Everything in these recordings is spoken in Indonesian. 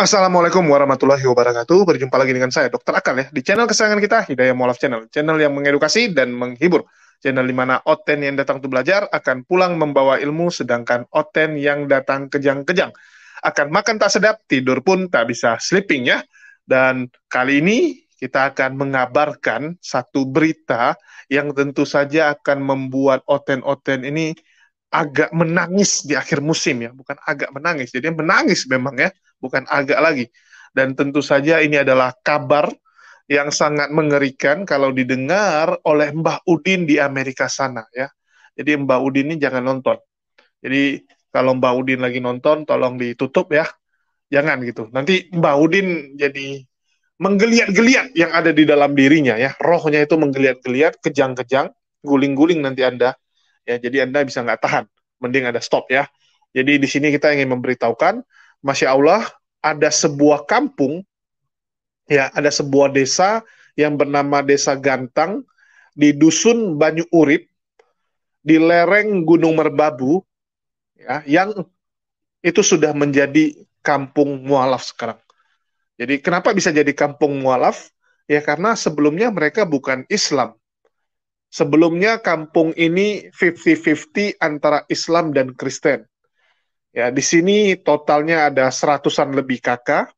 Assalamualaikum warahmatullahi wabarakatuh. Berjumpa lagi dengan saya, Dokter Akal ya, di channel kesayangan kita, Hidayah Mualaf Channel. Channel yang mengedukasi dan menghibur. Channel di mana Oten yang datang untuk belajar akan pulang membawa ilmu, sedangkan Oten yang datang kejang-kejang akan makan tak sedap, tidur pun tak bisa sleeping ya. Dan kali ini kita akan mengabarkan satu berita yang tentu saja akan membuat Oten-Oten ini agak menangis di akhir musim ya, bukan agak menangis. Jadi menangis memang ya, bukan agak lagi. Dan tentu saja ini adalah kabar yang sangat mengerikan kalau didengar oleh Mbah Udin di Amerika sana ya. Jadi Mbah Udin ini jangan nonton. Jadi kalau Mbah Udin lagi nonton tolong ditutup ya. Jangan gitu. Nanti Mbah Udin jadi menggeliat-geliat yang ada di dalam dirinya ya. Rohnya itu menggeliat-geliat, kejang-kejang, guling-guling nanti Anda Ya, jadi Anda bisa nggak tahan, mending Anda stop ya. Jadi di sini kita ingin memberitahukan, Masya Allah, ada sebuah kampung, ya, ada sebuah desa yang bernama Desa Gantang di Dusun Banyu Urip, di lereng Gunung Merbabu, ya, yang itu sudah menjadi kampung mualaf sekarang. Jadi kenapa bisa jadi kampung mualaf? Ya karena sebelumnya mereka bukan Islam, Sebelumnya kampung ini 50-50 antara Islam dan Kristen. Ya, di sini totalnya ada seratusan lebih kakak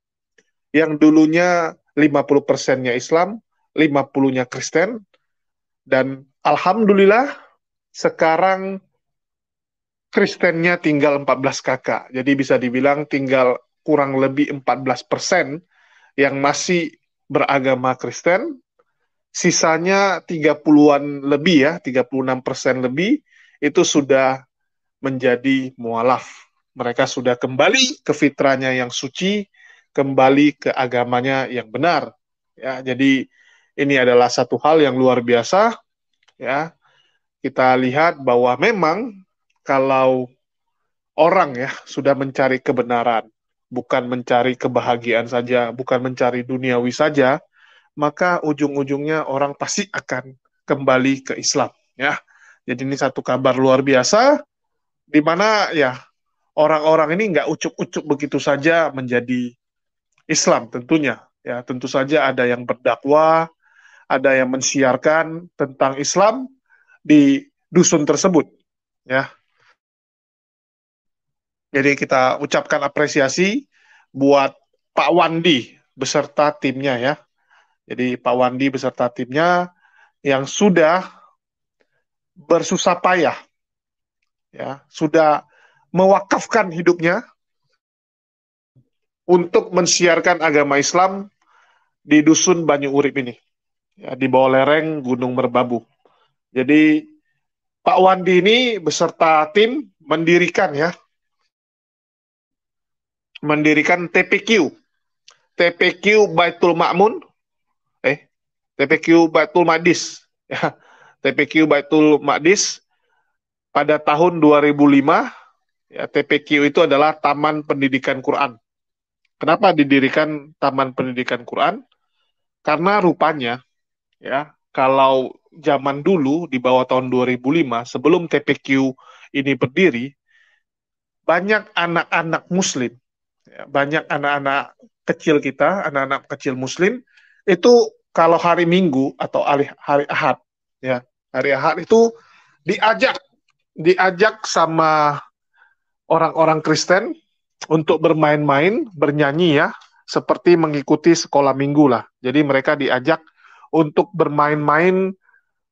yang dulunya 50 persennya Islam, 50-nya Kristen, dan Alhamdulillah sekarang Kristennya tinggal 14 kakak. Jadi bisa dibilang tinggal kurang lebih 14 persen yang masih beragama Kristen sisanya 30-an lebih ya, 36 persen lebih itu sudah menjadi mualaf. Mereka sudah kembali ke fitranya yang suci, kembali ke agamanya yang benar. Ya, jadi ini adalah satu hal yang luar biasa. Ya, kita lihat bahwa memang kalau orang ya sudah mencari kebenaran, bukan mencari kebahagiaan saja, bukan mencari duniawi saja, maka ujung-ujungnya orang pasti akan kembali ke Islam ya. Jadi ini satu kabar luar biasa di mana ya orang-orang ini nggak ucuk-ucuk begitu saja menjadi Islam tentunya ya tentu saja ada yang berdakwah ada yang mensiarkan tentang Islam di dusun tersebut ya jadi kita ucapkan apresiasi buat Pak Wandi beserta timnya ya jadi Pak Wandi beserta timnya yang sudah bersusah payah, ya sudah mewakafkan hidupnya untuk mensiarkan agama Islam di dusun Banyu Urip ini, ya, di bawah lereng Gunung Merbabu. Jadi Pak Wandi ini beserta tim mendirikan ya, mendirikan TPQ, TPQ Baitul Makmun TPQ Baitul Madis ya. TPQ Baitul Madis pada tahun 2005 ya, TPQ itu adalah Taman Pendidikan Quran. Kenapa didirikan Taman Pendidikan Quran? Karena rupanya ya kalau zaman dulu di bawah tahun 2005 sebelum TPQ ini berdiri banyak anak-anak muslim ya, banyak anak-anak kecil kita, anak-anak kecil muslim itu kalau hari Minggu atau hari Ahad ya hari Ahad itu diajak diajak sama orang-orang Kristen untuk bermain-main bernyanyi ya seperti mengikuti sekolah minggu lah jadi mereka diajak untuk bermain-main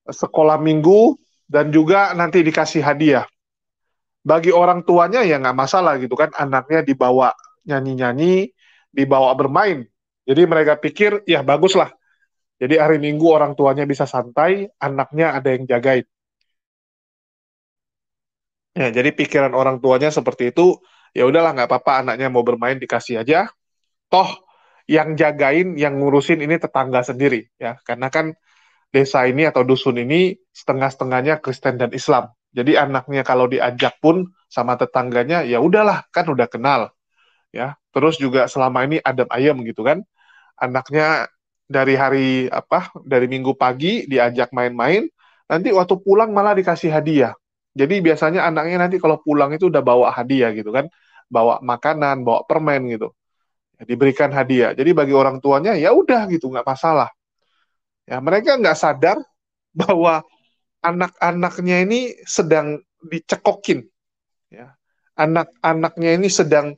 sekolah minggu dan juga nanti dikasih hadiah bagi orang tuanya ya nggak masalah gitu kan anaknya dibawa nyanyi-nyanyi dibawa bermain jadi mereka pikir ya baguslah jadi hari Minggu orang tuanya bisa santai, anaknya ada yang jagain. Ya, jadi pikiran orang tuanya seperti itu, ya udahlah nggak apa-apa anaknya mau bermain dikasih aja. Toh yang jagain, yang ngurusin ini tetangga sendiri ya. Karena kan desa ini atau dusun ini setengah-setengahnya Kristen dan Islam. Jadi anaknya kalau diajak pun sama tetangganya ya udahlah kan udah kenal. Ya, terus juga selama ini adab ayam gitu kan. Anaknya dari hari apa dari minggu pagi diajak main-main nanti waktu pulang malah dikasih hadiah jadi biasanya anaknya nanti kalau pulang itu udah bawa hadiah gitu kan bawa makanan bawa permen gitu ya, diberikan hadiah jadi bagi orang tuanya ya udah gitu nggak masalah ya mereka nggak sadar bahwa anak-anaknya ini sedang dicekokin ya anak-anaknya ini sedang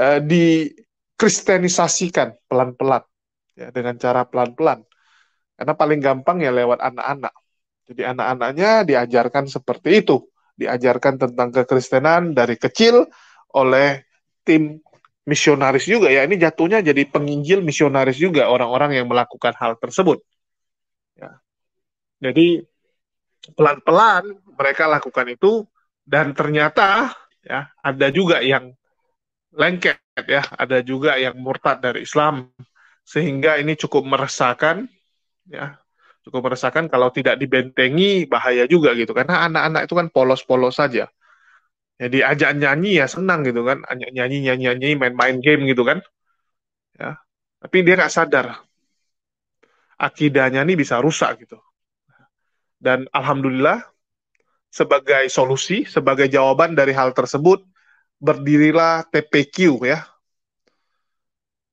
uh, dikristenisasikan pelan-pelan ya dengan cara pelan-pelan. Karena paling gampang ya lewat anak-anak. Jadi anak-anaknya diajarkan seperti itu, diajarkan tentang kekristenan dari kecil oleh tim misionaris juga ya. Ini jatuhnya jadi penginjil misionaris juga orang-orang yang melakukan hal tersebut. Ya. Jadi pelan-pelan mereka lakukan itu dan ternyata ya ada juga yang lengket ya, ada juga yang murtad dari Islam sehingga ini cukup meresahkan ya cukup meresahkan kalau tidak dibentengi bahaya juga gitu karena anak-anak itu kan polos-polos saja jadi ya, ajak nyanyi ya senang gitu kan ajak nyanyi nyanyi nyanyi main-main game gitu kan ya tapi dia nggak sadar akidahnya ini bisa rusak gitu dan alhamdulillah sebagai solusi sebagai jawaban dari hal tersebut berdirilah TPQ ya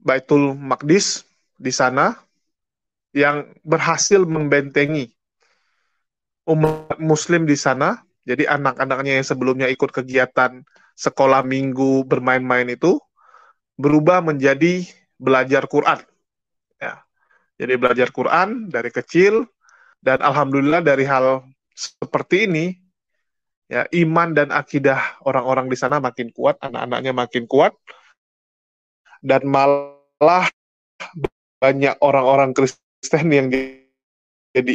Baitul Maqdis di sana yang berhasil membentengi umat muslim di sana. Jadi anak-anaknya yang sebelumnya ikut kegiatan sekolah minggu bermain-main itu berubah menjadi belajar Quran. Ya. Jadi belajar Quran dari kecil dan alhamdulillah dari hal seperti ini ya iman dan akidah orang-orang di sana makin kuat, anak-anaknya makin kuat, dan malah banyak orang-orang Kristen yang jadi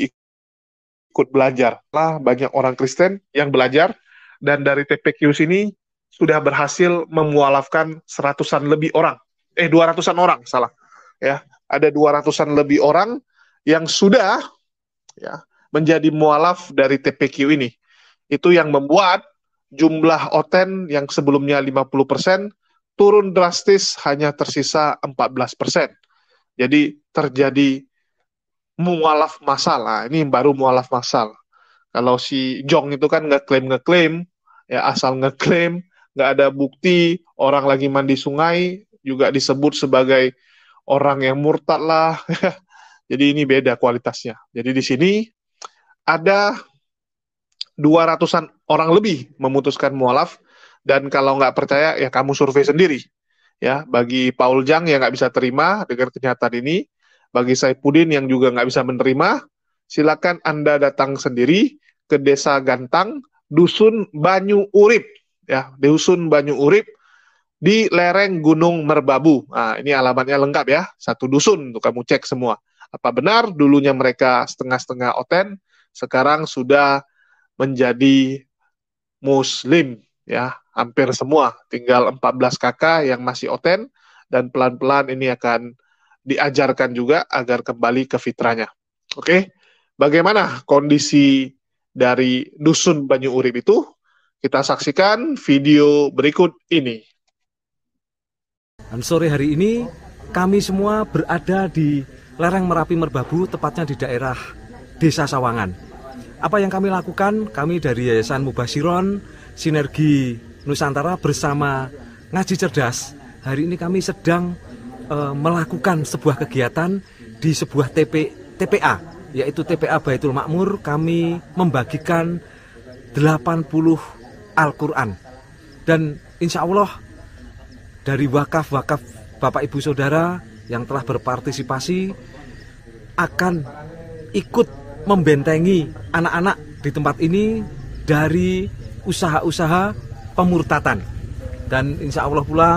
ikut belajar. Lah banyak orang Kristen yang belajar dan dari TPQ sini sudah berhasil memualafkan seratusan lebih orang. Eh, dua ratusan orang, salah. Ya, ada dua ratusan lebih orang yang sudah ya menjadi mualaf dari TPQ ini. Itu yang membuat jumlah oten yang sebelumnya 50% turun drastis hanya tersisa 14 persen. Jadi terjadi mualaf masal. Nah, ini baru mualaf masal. Kalau si Jong itu kan nggak ngeklaim ngeklaim, ya asal ngeklaim, nggak ada bukti orang lagi mandi sungai juga disebut sebagai orang yang murtad lah. Jadi ini beda kualitasnya. Jadi di sini ada 200-an orang lebih memutuskan mualaf dan kalau nggak percaya ya kamu survei sendiri ya bagi Paul Jang yang nggak bisa terima dengan kenyataan ini bagi Saipudin yang juga nggak bisa menerima silakan anda datang sendiri ke desa Gantang dusun Banyu Urip ya dusun Banyu Urip di lereng Gunung Merbabu. Nah, ini alamatnya lengkap ya, satu dusun untuk kamu cek semua. Apa benar dulunya mereka setengah-setengah oten, sekarang sudah menjadi muslim ya hampir semua. Tinggal 14 kakak yang masih oten dan pelan-pelan ini akan diajarkan juga agar kembali ke fitranya. Oke, bagaimana kondisi dari dusun Banyu Urip itu? Kita saksikan video berikut ini. Dan sore hari ini kami semua berada di lereng Merapi Merbabu, tepatnya di daerah Desa Sawangan. Apa yang kami lakukan? Kami dari Yayasan Mubasiron, sinergi Nusantara bersama Ngaji Cerdas. Hari ini kami sedang e, melakukan sebuah kegiatan di sebuah TP, TPA, yaitu TPA Baitul Makmur. Kami membagikan 80 Al-Quran. Dan insya Allah dari wakaf-wakaf Bapak Ibu Saudara yang telah berpartisipasi akan ikut membentengi anak-anak di tempat ini dari usaha-usaha pemurtatan dan insya Allah pula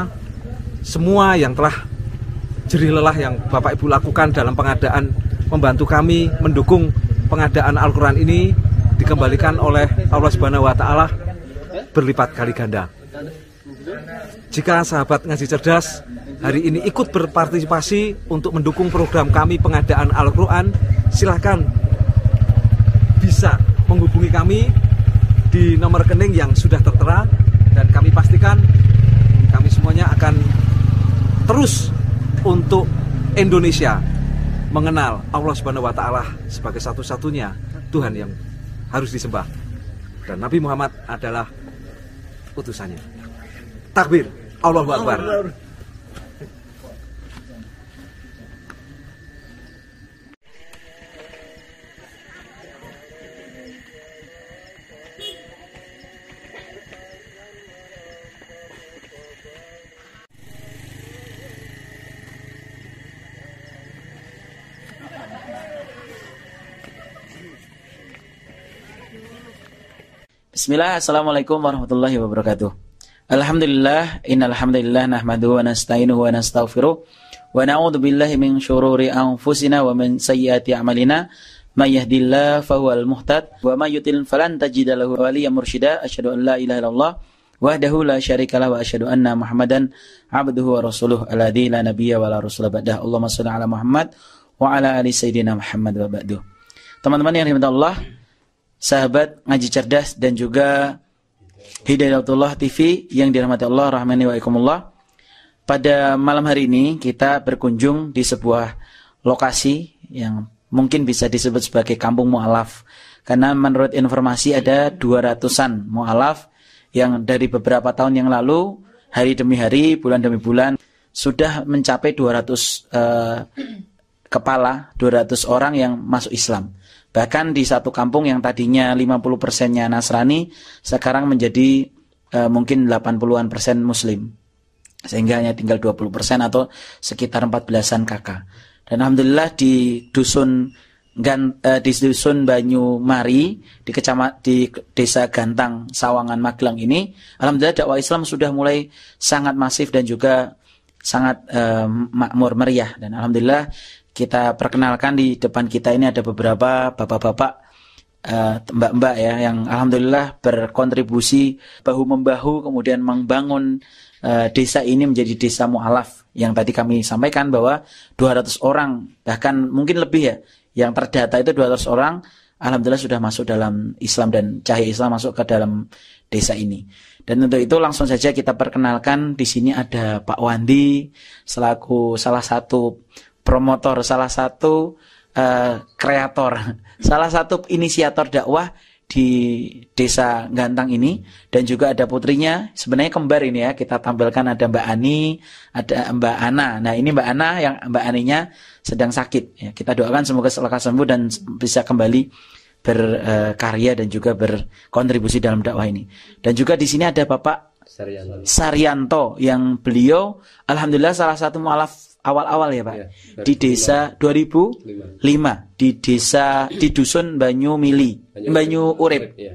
semua yang telah jerih lelah yang Bapak Ibu lakukan dalam pengadaan membantu kami mendukung pengadaan Al-Quran ini dikembalikan oleh Allah Subhanahu wa Ta'ala berlipat kali ganda. Jika sahabat ngaji cerdas hari ini ikut berpartisipasi untuk mendukung program kami pengadaan Al-Quran, silahkan bisa menghubungi kami di nomor rekening yang sudah tertera dan kami pastikan kami semuanya akan terus untuk Indonesia mengenal Allah Subhanahu wa taala sebagai satu-satunya Tuhan yang harus disembah dan Nabi Muhammad adalah utusannya. Takbir, Allahu Akbar. Allah. Bismillah, Assalamualaikum warahmatullahi wabarakatuh. Alhamdulillah, innalhamdulillah nahmadu wa nastainu wa nastaghfiruh wa na'udzu billahi min syururi anfusina wa min sayyiati a'malina. May yahdihillahu fahuwal muhtad wa may yudlil falan tajida lahu waliyan mursyida. Asyhadu an la ilaha illallah wahdahu la syarikalah wa asyhadu anna Muhammadan abduhu wa rasuluh alladzi la nabiyya wa la rasula ba'dah. Allahumma shalli ala Muhammad wa ala ali sayyidina Muhammad wa ba'du. Teman-teman yang dirahmati Allah, sahabat ngaji cerdas dan juga Hidayatullah TV yang dirahmati Allah rahmani wa ikumullah. Pada malam hari ini kita berkunjung di sebuah lokasi yang mungkin bisa disebut sebagai kampung mualaf karena menurut informasi ada 200-an mualaf yang dari beberapa tahun yang lalu hari demi hari, bulan demi bulan sudah mencapai 200 eh, kepala, 200 orang yang masuk Islam. Bahkan di satu kampung yang tadinya 50 persennya Nasrani, sekarang menjadi e, mungkin 80-an persen Muslim. Sehingga hanya tinggal 20% persen atau sekitar 14-an kakak. Dan Alhamdulillah di dusun Gan, e, di dusun Banyu di kecamat di desa Gantang Sawangan Magelang ini alhamdulillah dakwah Islam sudah mulai sangat masif dan juga sangat e, makmur meriah dan alhamdulillah kita perkenalkan di depan kita ini ada beberapa bapak-bapak eh, mbak-mbak uh, ya yang alhamdulillah berkontribusi bahu membahu kemudian membangun uh, desa ini menjadi desa mualaf yang tadi kami sampaikan bahwa 200 orang bahkan mungkin lebih ya yang terdata itu 200 orang alhamdulillah sudah masuk dalam Islam dan cahaya Islam masuk ke dalam desa ini. Dan untuk itu langsung saja kita perkenalkan di sini ada Pak Wandi selaku salah satu promotor, salah satu uh, kreator, salah satu inisiator dakwah di desa Gantang ini dan juga ada putrinya sebenarnya kembar ini ya kita tampilkan ada Mbak Ani ada Mbak Ana nah ini Mbak Ana yang Mbak Aninya sedang sakit ya, kita doakan semoga lekas sembuh dan bisa kembali berkarya eh, uh, dan juga berkontribusi dalam dakwah ini dan juga di sini ada Bapak Saryanto, Saryanto yang beliau alhamdulillah salah satu mualaf awal-awal ya Pak. Ya, di desa 2005 di desa di dusun Banyu Mili, iya. Banyu, Banyu Urip. Ya.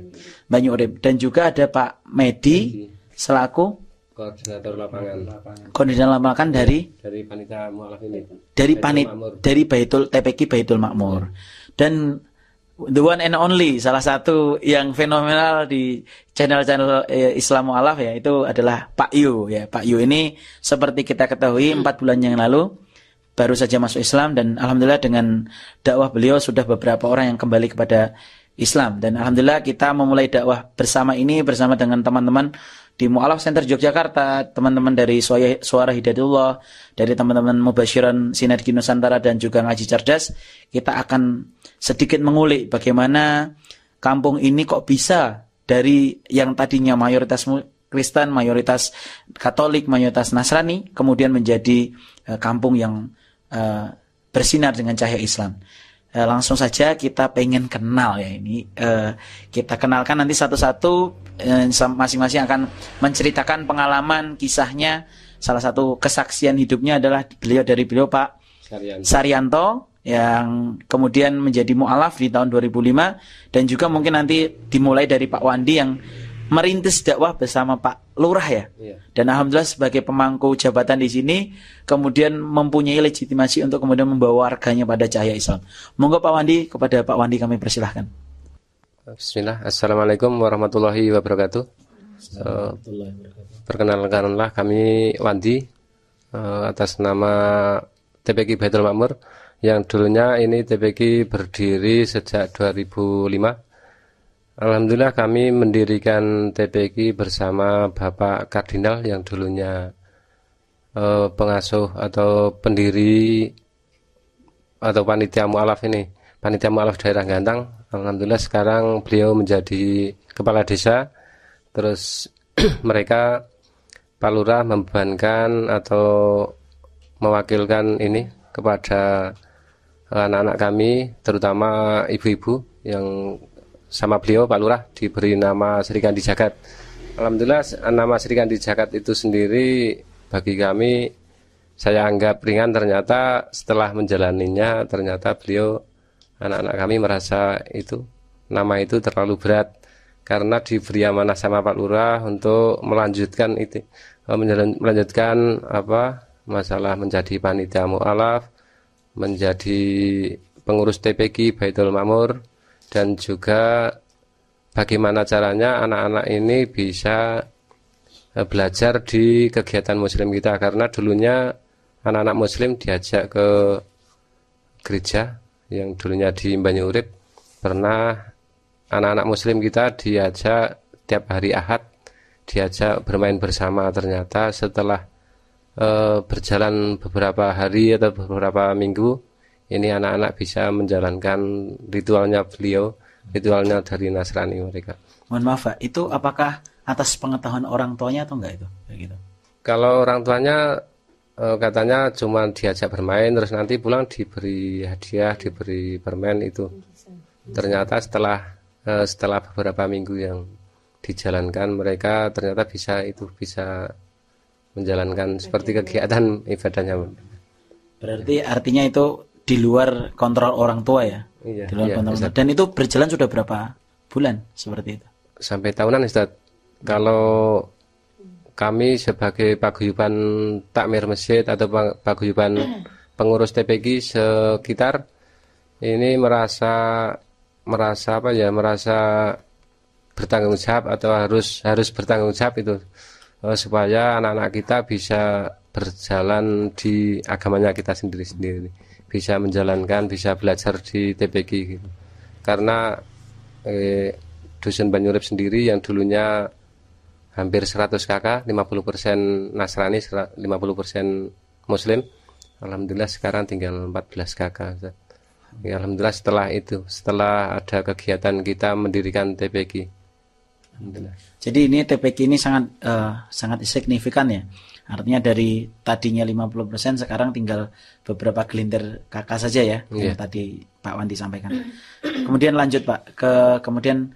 Banyu Urip dan juga ada Pak Medi, selaku koordinator lapangan. Koordinator lapangan dari dari panitia mualaf ini. Dari panit dari Baitul TPK Baitul Makmur. Dan the one and only salah satu yang fenomenal di channel-channel eh, Islamu Alaf ya itu adalah Pak Yu ya Pak Yu ini seperti kita ketahui hmm. empat bulan yang lalu baru saja masuk Islam dan alhamdulillah dengan dakwah beliau sudah beberapa orang yang kembali kepada Islam dan alhamdulillah kita memulai dakwah bersama ini bersama dengan teman-teman di Mu'alaf Center Yogyakarta, teman-teman dari Suara, Hidayatullah, dari teman-teman Mubashiran Sinergi Nusantara dan juga Ngaji Cerdas, kita akan sedikit mengulik bagaimana kampung ini kok bisa dari yang tadinya mayoritas Kristen, mayoritas Katolik, mayoritas Nasrani, kemudian menjadi eh, kampung yang eh, bersinar dengan cahaya Islam eh, langsung saja kita pengen kenal ya ini eh, kita kenalkan nanti satu-satu eh, masing masing-masing akan menceritakan pengalaman kisahnya salah satu kesaksian hidupnya adalah beliau dari beliau Pak Saryanto, Saryanto yang kemudian menjadi mualaf di tahun 2005 dan juga mungkin nanti dimulai dari Pak Wandi yang merintis dakwah bersama Pak Lurah ya. Iya. Dan alhamdulillah sebagai pemangku jabatan di sini kemudian mempunyai legitimasi untuk kemudian membawa warganya pada cahaya Islam. Monggo Pak Wandi kepada Pak Wandi kami persilahkan. Bismillah. Assalamualaikum warahmatullahi wabarakatuh. Eh, perkenalkanlah kami Wandi eh, atas nama TPG Baitul Makmur yang dulunya ini TPG berdiri sejak 2005 Alhamdulillah kami mendirikan TPQ bersama Bapak Kardinal yang dulunya eh, pengasuh atau pendiri atau panitia mualaf ini, panitia mualaf daerah Gantang. Alhamdulillah sekarang beliau menjadi kepala desa. Terus mereka Pak Lurah membebankan atau mewakilkan ini kepada eh, anak-anak kami, terutama ibu-ibu yang sama beliau Pak Lurah diberi nama Sri Kandi Jagat. Alhamdulillah nama Sri Kandi Jagat itu sendiri bagi kami saya anggap ringan ternyata setelah menjalaninya ternyata beliau anak-anak kami merasa itu nama itu terlalu berat karena diberi amanah sama Pak Lurah untuk melanjutkan itu eh, melanjutkan apa masalah menjadi panitia mualaf menjadi pengurus TPG Baitul Mamur dan juga bagaimana caranya anak-anak ini bisa e, belajar di kegiatan muslim kita karena dulunya anak-anak muslim diajak ke gereja yang dulunya di Banyurip pernah anak-anak muslim kita diajak tiap hari Ahad diajak bermain bersama ternyata setelah e, berjalan beberapa hari atau beberapa minggu ini anak-anak bisa menjalankan ritualnya beliau, ritualnya dari Nasrani mereka. Mohon maaf Pak, itu apakah atas pengetahuan orang tuanya atau enggak itu? Kayak gitu. Kalau orang tuanya eh, katanya cuma diajak bermain terus nanti pulang diberi hadiah, diberi permen itu. Ternyata setelah eh, setelah beberapa minggu yang dijalankan mereka ternyata bisa itu bisa menjalankan seperti kegiatan ibadahnya. Berarti artinya itu di luar kontrol orang tua ya. Iya, di luar iya, kontrol. Ustaz. Dan itu berjalan sudah berapa bulan seperti itu? Sampai tahunan Ustaz. Kalau kami sebagai paguyuban takmir masjid atau paguyuban pengurus TPG sekitar ini merasa merasa apa ya merasa bertanggung jawab atau harus harus bertanggung jawab itu eh, supaya anak-anak kita bisa berjalan di agamanya kita sendiri-sendiri bisa menjalankan bisa belajar di TPG gitu. karena eh, dosen Banyurip sendiri yang dulunya hampir 100 kakak 50% persen Nasrani 50% persen Muslim Alhamdulillah sekarang tinggal 14 kakak ya, Alhamdulillah setelah itu setelah ada kegiatan kita mendirikan TPG Jadi ini TPG ini sangat uh, sangat signifikan ya Artinya dari tadinya 50% sekarang tinggal beberapa gelintir kakak saja ya yeah. yang iya. tadi Pak Wandi sampaikan. Hmm. kemudian lanjut Pak ke kemudian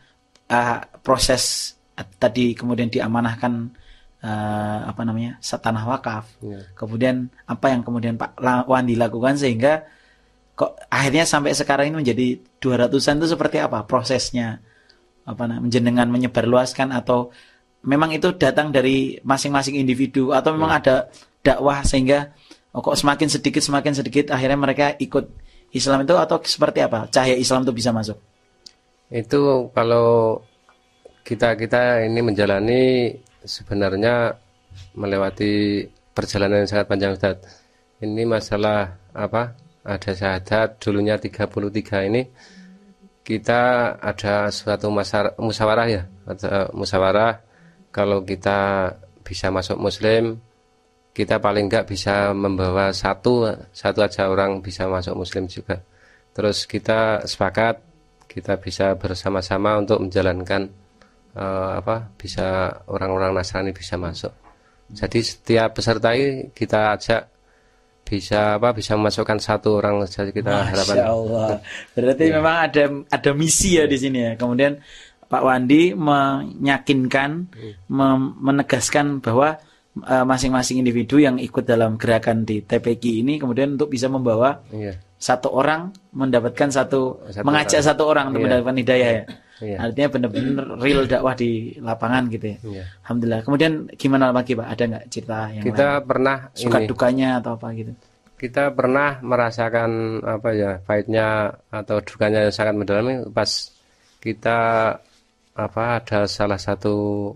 uh, proses ah, tadi kemudian diamanahkan uh, apa namanya tanah wakaf. Yeah. Kemudian apa yang kemudian Pak Wandi lakukan sehingga kok akhirnya sampai sekarang ini menjadi 200-an itu seperti apa prosesnya? Apa namanya menjenengan menyebarluaskan atau memang itu datang dari masing-masing individu atau memang hmm. ada dakwah sehingga oh, kok semakin sedikit semakin sedikit akhirnya mereka ikut Islam itu atau seperti apa cahaya Islam itu bisa masuk? Itu kalau kita kita ini menjalani sebenarnya melewati perjalanan yang sangat panjang Ustaz. Ini masalah apa? Ada syahadat dulunya 33 ini kita ada suatu masyarakat, musawarah ya, ada eh, musawarah kalau kita bisa masuk muslim kita paling nggak bisa membawa satu satu aja orang bisa masuk muslim juga terus kita sepakat kita bisa bersama-sama untuk menjalankan uh, apa bisa orang-orang nasrani bisa masuk jadi setiap peserta ini kita ajak bisa apa bisa memasukkan satu orang saja kita Masya harapan. Allah. Berarti iya. memang ada ada misi ya di sini ya. Kemudian Pak Wandi meyakinkan, hmm. menegaskan bahwa e, masing-masing individu yang ikut dalam gerakan di TPG ini kemudian untuk bisa membawa iya. satu orang mendapatkan satu, satu mengajak orang. satu orang untuk iya. mendapatkan hidayah Iya. Iya. Artinya benar-benar real dakwah di lapangan gitu ya. Iya. Alhamdulillah. Kemudian gimana lagi Pak? Ada nggak cerita yang kita lain? pernah suka ini, dukanya atau apa gitu? Kita pernah merasakan apa ya baiknya atau dukanya yang sangat mendalam pas kita apa ada salah satu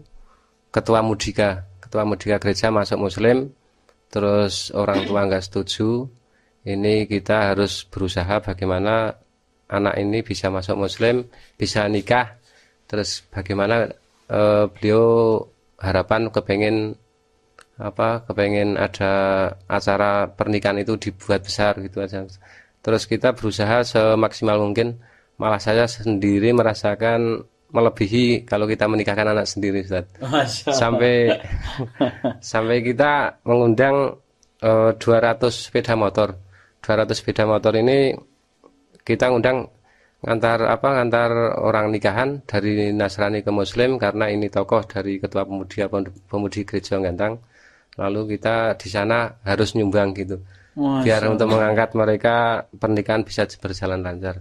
ketua mudika ketua mudika gereja masuk muslim terus orang tua nggak setuju ini kita harus berusaha bagaimana anak ini bisa masuk muslim bisa nikah terus bagaimana eh, beliau harapan kepengen apa kepengen ada acara pernikahan itu dibuat besar gitu aja terus kita berusaha semaksimal mungkin malah saya sendiri merasakan melebihi kalau kita menikahkan anak sendiri Ustaz. Sampai sampai kita mengundang e, eh, 200 sepeda motor. 200 sepeda motor ini kita undang ngantar apa ngantar orang nikahan dari Nasrani ke Muslim karena ini tokoh dari ketua pemudi pemudi gereja Gantang lalu kita di sana harus nyumbang gitu biar untuk mengangkat mereka pernikahan bisa berjalan lancar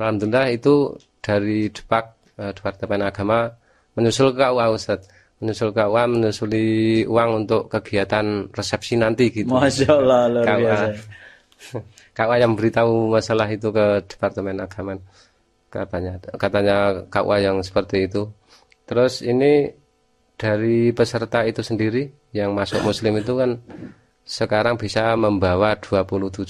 Alhamdulillah itu dari Depak Eh, Departemen Agama menyusul ke UA Ustaz menyusul ke UA menyusuli uang untuk kegiatan resepsi nanti gitu Masya Allah luar KUA, biasa yang beritahu masalah itu ke Departemen Agama katanya katanya KUA yang seperti itu terus ini dari peserta itu sendiri yang masuk muslim itu kan sekarang bisa membawa 27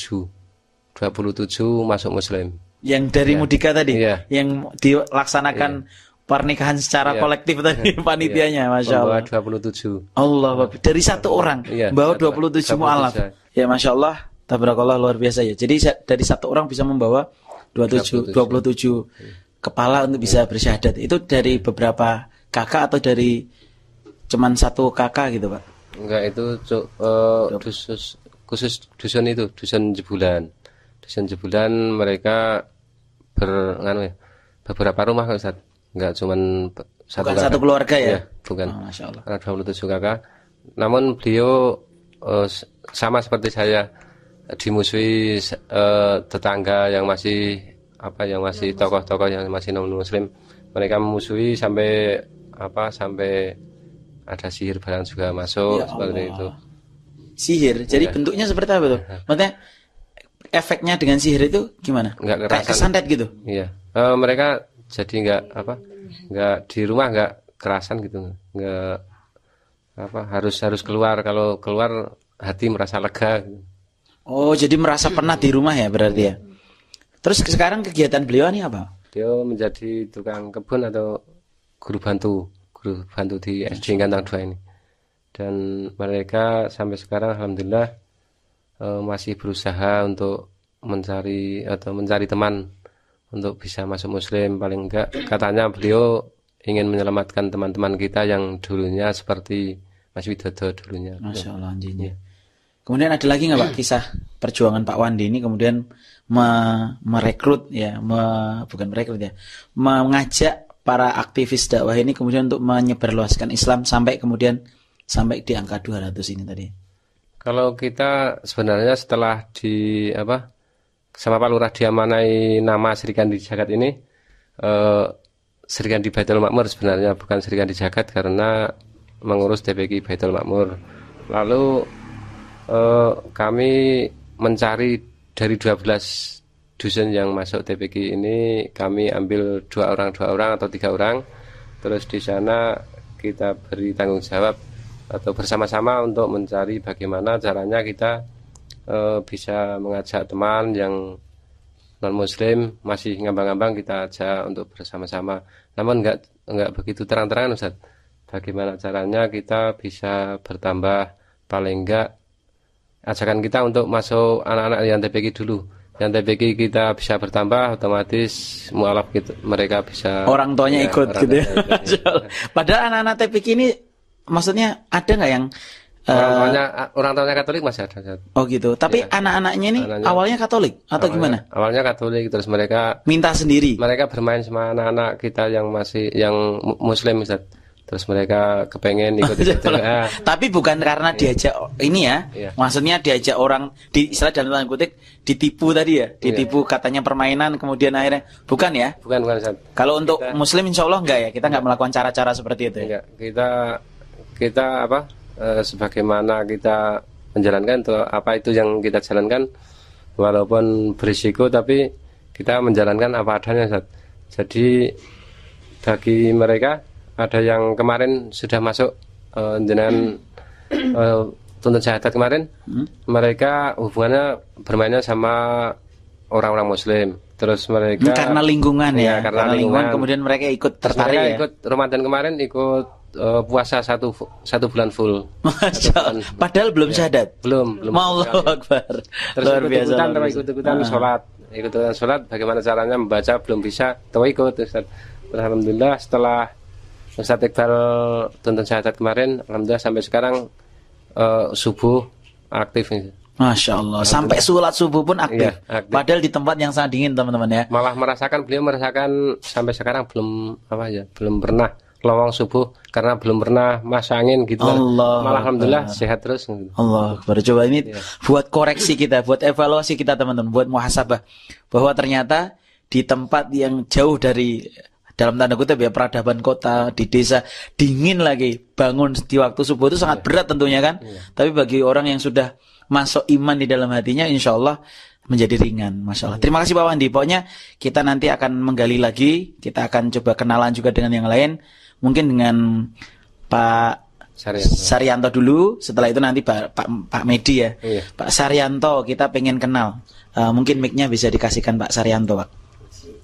27 masuk muslim yang dari yeah. mudika tadi yeah. yang dilaksanakan yeah. pernikahan secara yeah. kolektif tadi yeah. panitianya masya Allah dua puluh tujuh. Allah iya. dari satu orang yeah. bawa tujuh mualaf ya masya Allah tabrakallah luar biasa ya jadi dari satu orang bisa membawa dua tujuh, dua puluh tujuh iya. kepala untuk bisa iya. bersyahadat itu dari beberapa kakak atau dari cuman satu kakak gitu pak enggak itu eh, uh, khusus khusus dusun itu dusun jebulan dusun Jebulan mereka ber, nganu ya, beberapa rumah kan Ustaz. Enggak cuma satu bukan satu keluarga ya. ya bukan. Oh, Masya Allah. Ada kakak. Namun beliau uh, sama seperti saya dimusuhi uh, tetangga yang masih apa yang masih tokoh-tokoh yang masih non muslim mereka memusuhi sampai apa sampai ada sihir barang juga masuk ya seperti itu sihir jadi ya. bentuknya seperti apa tuh iya. maksudnya efeknya dengan sihir itu gimana? Nggak kerasa. Kayak kesantet gitu. Iya. Uh, mereka jadi nggak apa? Nggak di rumah nggak kerasan gitu. Nggak apa harus harus keluar kalau keluar hati merasa lega. Gitu. Oh, jadi merasa pernah di rumah ya berarti ya. Terus sekarang kegiatan beliau ini apa? Beliau menjadi tukang kebun atau guru bantu, guru bantu di SD Kantang Dua ini. Dan mereka sampai sekarang alhamdulillah e, masih berusaha untuk mencari atau mencari teman untuk bisa masuk muslim paling enggak katanya beliau ingin menyelamatkan teman-teman kita yang dulunya seperti Mas Widodo dulunya. Masya Allah anjingnya. Ya. Kemudian ada lagi nggak Pak kisah perjuangan Pak Wandi ini kemudian me merekrut ya, me bukan merekrut ya, mengajak para aktivis dakwah ini kemudian untuk menyebarluaskan Islam sampai kemudian sampai di angka 200 ini tadi. Kalau kita sebenarnya setelah di apa sama Pak Lurah diamanai nama di Jagat ini eh, di Baitul Makmur sebenarnya bukan di Jagat karena mengurus DPG Baitul Makmur. Lalu eh, kami mencari dari 12 dusun yang masuk TPG ini kami ambil dua orang dua orang atau tiga orang terus di sana kita beri tanggung jawab atau bersama-sama untuk mencari bagaimana caranya kita e, bisa mengajak teman yang non muslim masih ngambang-ngambang kita ajak untuk bersama-sama namun enggak enggak begitu terang-terangan Ustaz bagaimana caranya kita bisa bertambah paling enggak ajakan kita untuk masuk anak-anak yang TPG dulu yang TPG kita bisa bertambah otomatis mualaf kita, mereka bisa orang tuanya ya, ikut gitu ya, ya. padahal anak-anak TPG ini maksudnya ada nggak yang orang eh, tuanya uh, orang tuanya Katolik masih ada. Oh gitu. Tapi ya. anak-anaknya ini Anaknya, awalnya Katolik atau awalnya, gimana? Awalnya Katolik terus mereka minta sendiri. Mereka bermain sama anak-anak kita yang masih yang Muslim Ustaz. Terus mereka kepengen ikut ya, ikut. ya. Tapi bukan karena iya. diajak ini ya. ya. Maksudnya diajak orang di istilah dalam tanda kutip ditipu tadi ya. Iya. Ditipu ya. katanya permainan kemudian akhirnya bukan ya? Bukan bukan Kalau untuk kita, Muslim insya Allah enggak ya. Kita enggak iya. melakukan cara-cara seperti itu. Ya? Enggak. Kita kita apa e, sebagaimana kita menjalankan atau apa itu yang kita jalankan walaupun berisiko tapi kita menjalankan apa adanya Zat. jadi bagi mereka ada yang kemarin sudah masuk e, dengan e, eh, tuntut syahadat kemarin hmm? mereka hubungannya bermainnya sama orang-orang muslim terus mereka hmm, karena lingkungan ya, ya karena, karena lingkungan, lingkungan kemudian mereka ikut tertarik mereka ya? ikut Ramadan kemarin ikut uh, puasa satu satu bulan full. Masya Allah. Padahal belum ya. syahadat. Belum, belum. Allah Akbar. Terus Luar ikut biasa. Ikutan, terus ikut ikutan ah. sholat, ikut ikutan sholat. Bagaimana caranya membaca belum bisa, tahu ikut. Ustaz. alhamdulillah setelah Ustaz Iqbal tonton syahadat kemarin, alhamdulillah sampai sekarang uh, subuh aktif. Masya Allah, sampai sholat subuh pun aktif. Ya, aktif. Padahal di tempat yang sangat dingin teman-teman ya. Malah merasakan beliau merasakan sampai sekarang belum apa ya, belum pernah lowong subuh karena belum pernah masa angin gitu. Allah Malah alhamdulillah Allah. sehat terus. Gitu. Allah Baru Coba ini yeah. buat koreksi kita, buat evaluasi kita teman-teman, buat muhasabah bahwa ternyata di tempat yang jauh dari dalam tanda kutip ya peradaban kota di desa dingin lagi bangun di waktu subuh itu sangat iya. berat tentunya kan yeah. tapi bagi orang yang sudah masuk iman di dalam hatinya insya Allah menjadi ringan Masya Allah iya. terima kasih Pak Wandi pokoknya kita nanti akan menggali lagi kita akan coba kenalan juga dengan yang lain mungkin dengan Pak Saryanto. Saryanto dulu, setelah itu nanti Pak Pak, Pak Medi ya. Iya. Pak Saryanto kita pengen kenal. Uh, mungkin mic bisa dikasihkan Pak Saryanto, Pak.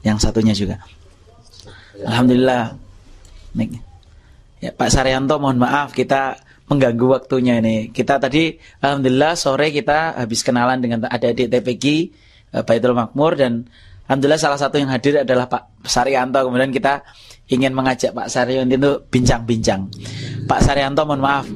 Yang satunya juga. Ya. Alhamdulillah. Mic. Ya, Pak Saryanto mohon maaf kita mengganggu waktunya ini. Kita tadi alhamdulillah sore kita habis kenalan dengan adik-adik TPG uh, eh, Baitul Makmur dan alhamdulillah salah satu yang hadir adalah Pak Saryanto. Kemudian kita ingin mengajak Pak Saryanto itu bincang-bincang. Pak Saryanto mohon maaf,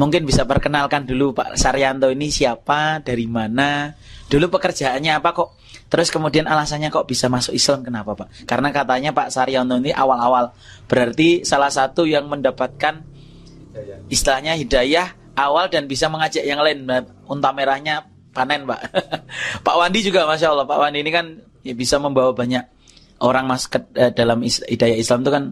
mungkin bisa perkenalkan dulu Pak Saryanto ini siapa, dari mana, dulu pekerjaannya apa kok, terus kemudian alasannya kok bisa masuk Islam kenapa Pak? Karena katanya Pak Saryanto ini awal-awal, berarti salah satu yang mendapatkan istilahnya hidayah awal dan bisa mengajak yang lain. Nah, unta merahnya panen, Pak. Pak Wandi juga, masya Allah, Pak Wandi ini kan ya bisa membawa banyak orang mas ke, eh, dalam is, hidayah Islam itu kan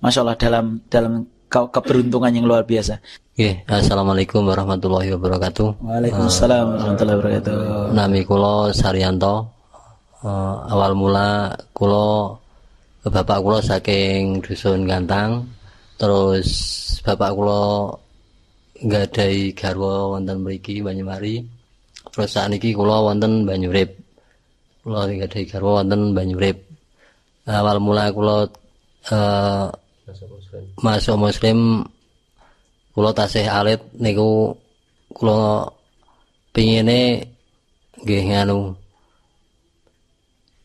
masya Allah dalam dalam ke, keberuntungan yang luar biasa. Oke, okay. assalamualaikum warahmatullahi wabarakatuh. Waalaikumsalam uh, warahmatullahi wabarakatuh. Nami kulo Saryanto. Uh, awal mula kulo bapak kulo saking dusun Gantang, terus bapak kulo nggak ada garwo wonten beriki Banyumari. Terus saat ini kulo wonten Banyurep. Kulo nggak ada garwo wonten Banyurep awal mula kula uh, masuk muslim kula tasih alit niku kula pingine nggih nganu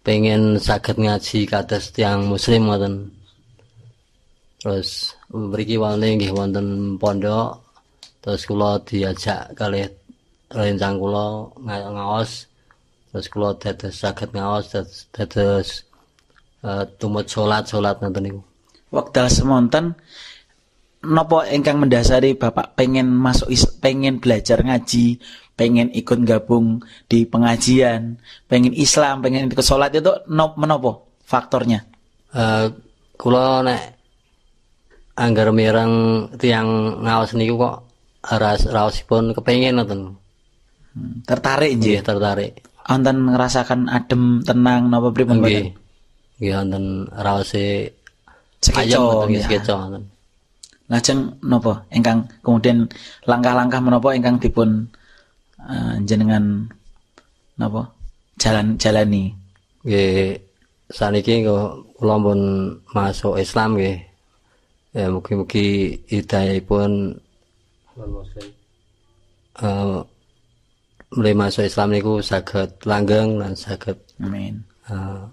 pengen sakit ngaji kados tiang muslim ngoten terus mriki wonten nggih wonten pondok terus kula diajak kalih rencang kula ngaos terus kula dados sakit ngaos dados uh, tumut sholat sholat nanti niku. waktu semonten nopo engkang mendasari Bapak pengen masuk is, pengen belajar ngaji, pengen ikut gabung di pengajian, pengen Islam, pengen ikut sholat itu nop menopo faktornya? Uh, kulo nek anggar mirang tiang ngawas niku kok ras pun kepengen nonton. Hmm, tertarik nggih, tertarik. Anten ngerasakan adem, tenang nopo pribadi Nggih nggih wonten raose ayam nggih ya. sekeca wonten. Lajeng nopo ingkang kemudian langkah-langkah menopo ingkang dipun uh, jenengan nopo jalan jalani. Nggih saniki kula pun masuk Islam nggih. Ya mugi-mugi hidayahipun uh, eh, mulai masuk Islam niku saged langgeng lan saged amin. Uh,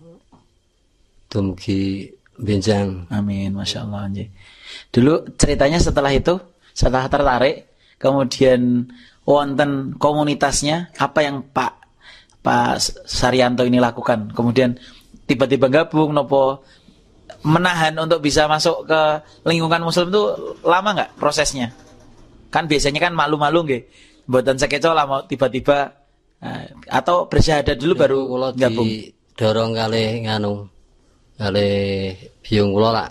tumki Benjang. Amin, masya Allah. Anji. Dulu ceritanya setelah itu, setelah tertarik, kemudian wonten komunitasnya, apa yang Pak Pak Saryanto ini lakukan? Kemudian tiba-tiba gabung nopo menahan untuk bisa masuk ke lingkungan muslim itu lama nggak prosesnya? Kan biasanya kan malu-malu nggih. Buatan sekeco mau tiba-tiba eh, atau bersyahadat dulu baru gabung. Dorong kali nganu kali biung kula lak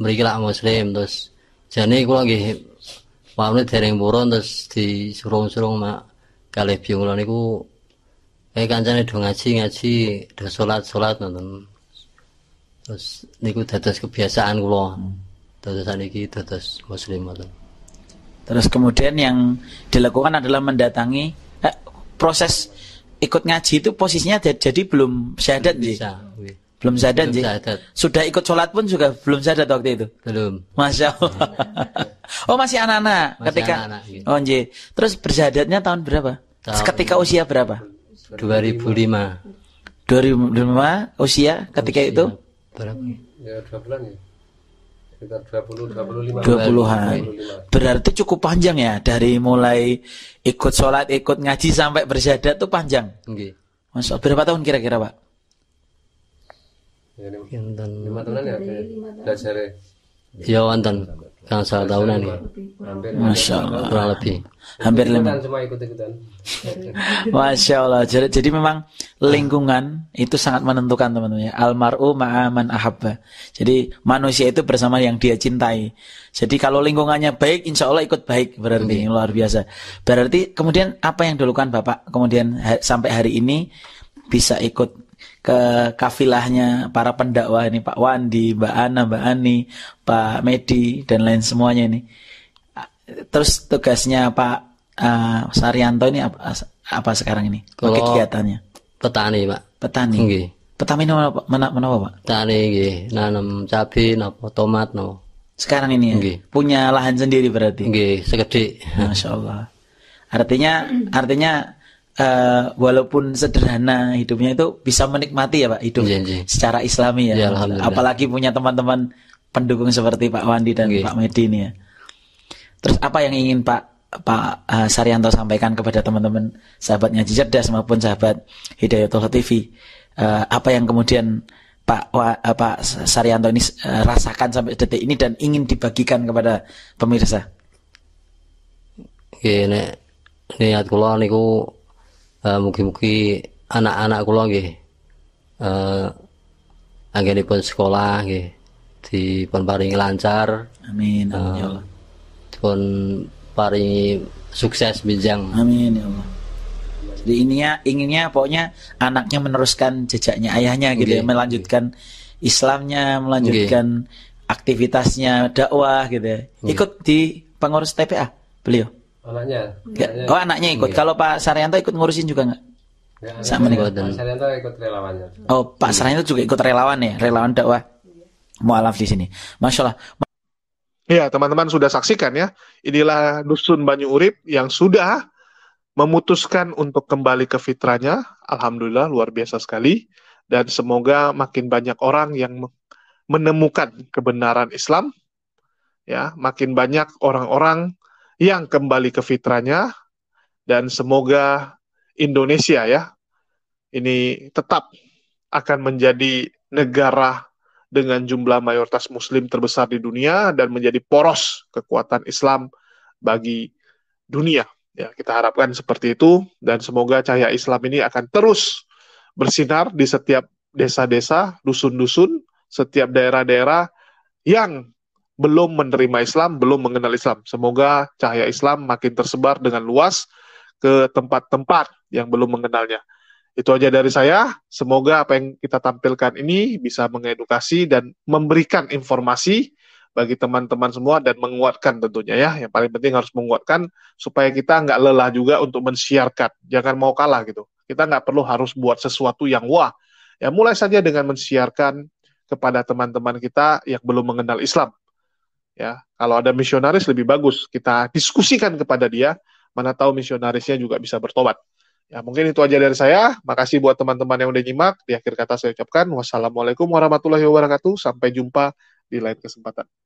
mriki lak muslim terus jane kula nggih wawune dereng purun terus disurung-surung mak kali biung kula niku eh kancane do ngaji ngaji do salat salat nonton terus niku dados kebiasaan kula terus saniki dados muslim nonton terus kemudian yang dilakukan adalah mendatangi eh, proses ikut ngaji itu posisinya jadi, belum syahadat bisa, bisa. Belum sadar sih. Sudah ikut sholat pun juga belum sadar waktu itu? Belum. Masya Allah. oh masih anak-anak ketika? Anak -anak, iya. gitu. Oh nje. Terus bersadatnya tahun berapa? Tahun ketika usia berapa? 2005. 2005 usia ketika usia. itu? Berapa? Ya, dua bulan ya. Sekitar 20 25 20-an. Berarti cukup panjang ya dari mulai ikut sholat, ikut ngaji sampai bersadat tuh panjang. Okay. Masya Allah. Berapa tahun kira-kira, Pak? Iya, ya, lima, iya, wonten kang salah tahunan ya. Masya Allah kurang lebih hampir lima. Masya Allah. Jadi, jadi memang lingkungan itu sangat menentukan teman-teman ya. Almaru ma'aman ahabba. Jadi manusia itu bersama yang dia cintai. Jadi kalau lingkungannya baik, insya Allah ikut baik berarti luar biasa. Berarti kemudian apa yang dilakukan bapak kemudian sampai hari ini bisa ikut ke kafilahnya para pendakwah ini Pak Wandi, Mbak Ana, Mbak Ani, Pak Medi dan lain semuanya ini. Terus tugasnya Pak uh, Saryanto ini apa, apa sekarang ini? kegiatannya? Petani, Pak. Petani. Okay. Petani mana apa, Pak? Petani okay. nanam cabai nanam tomat no. Sekarang ini ya. Okay. Punya lahan sendiri berarti. Nggih, segede. Masya Allah. Artinya artinya uh, walaupun sederhana hidupnya itu bisa menikmati ya Pak hidup yeah. Iya. secara Islami ya. yeah, iya, Apalagi punya teman-teman pendukung seperti Pak Wandi dan okay. Iya. Pak Medi ini ya. Terus apa yang ingin Pak Pak uh, Saryanto sampaikan kepada teman-teman sahabatnya Cerdas maupun sahabat Hidayatullah TV uh, eh, apa yang kemudian Pak Pak Saryanto ini rasakan sampai detik ini dan ingin dibagikan kepada pemirsa. Oke, Gini, niat kula niku uh, mugi-mugi anak-anak kula nggih uh, anggenipun sekolah nggih dipun paringi lancar amin eh, ya Allah dipun paringi sukses bijang amin ya Allah jadi ininya inginnya pokoknya anaknya meneruskan jejaknya ayahnya gitu okay. ya melanjutkan okay. Islamnya melanjutkan okay. aktivitasnya dakwah gitu ya okay. ikut di pengurus TPA beliau Anaknya. Anaknya. Ya. Oh anaknya ikut. Iya. Kalau Pak Saryanto ikut ngurusin juga nggak? Ya, Sama nih. Pak Saryanto ikut relawannya. Oh Pak iya. Saryanto juga ikut relawan ya, relawan dakwah. Mualaf di sini. Masya Allah. Ya teman-teman sudah saksikan ya, inilah dusun Banyu Urip yang sudah memutuskan untuk kembali ke fitranya. Alhamdulillah luar biasa sekali dan semoga makin banyak orang yang menemukan kebenaran Islam ya makin banyak orang-orang yang kembali ke fitranya dan semoga Indonesia ya ini tetap akan menjadi negara dengan jumlah mayoritas muslim terbesar di dunia dan menjadi poros kekuatan Islam bagi dunia. Ya, kita harapkan seperti itu dan semoga cahaya Islam ini akan terus bersinar di setiap desa-desa, dusun-dusun, setiap daerah-daerah yang belum menerima Islam, belum mengenal Islam. Semoga cahaya Islam makin tersebar dengan luas ke tempat-tempat yang belum mengenalnya. Itu aja dari saya. Semoga apa yang kita tampilkan ini bisa mengedukasi dan memberikan informasi bagi teman-teman semua dan menguatkan tentunya ya. Yang paling penting harus menguatkan supaya kita nggak lelah juga untuk mensiarkan. Jangan mau kalah gitu. Kita nggak perlu harus buat sesuatu yang wah. Ya mulai saja dengan mensiarkan kepada teman-teman kita yang belum mengenal Islam ya kalau ada misionaris lebih bagus kita diskusikan kepada dia mana tahu misionarisnya juga bisa bertobat ya mungkin itu aja dari saya makasih buat teman-teman yang udah nyimak di akhir kata saya ucapkan wassalamualaikum warahmatullahi wabarakatuh sampai jumpa di lain kesempatan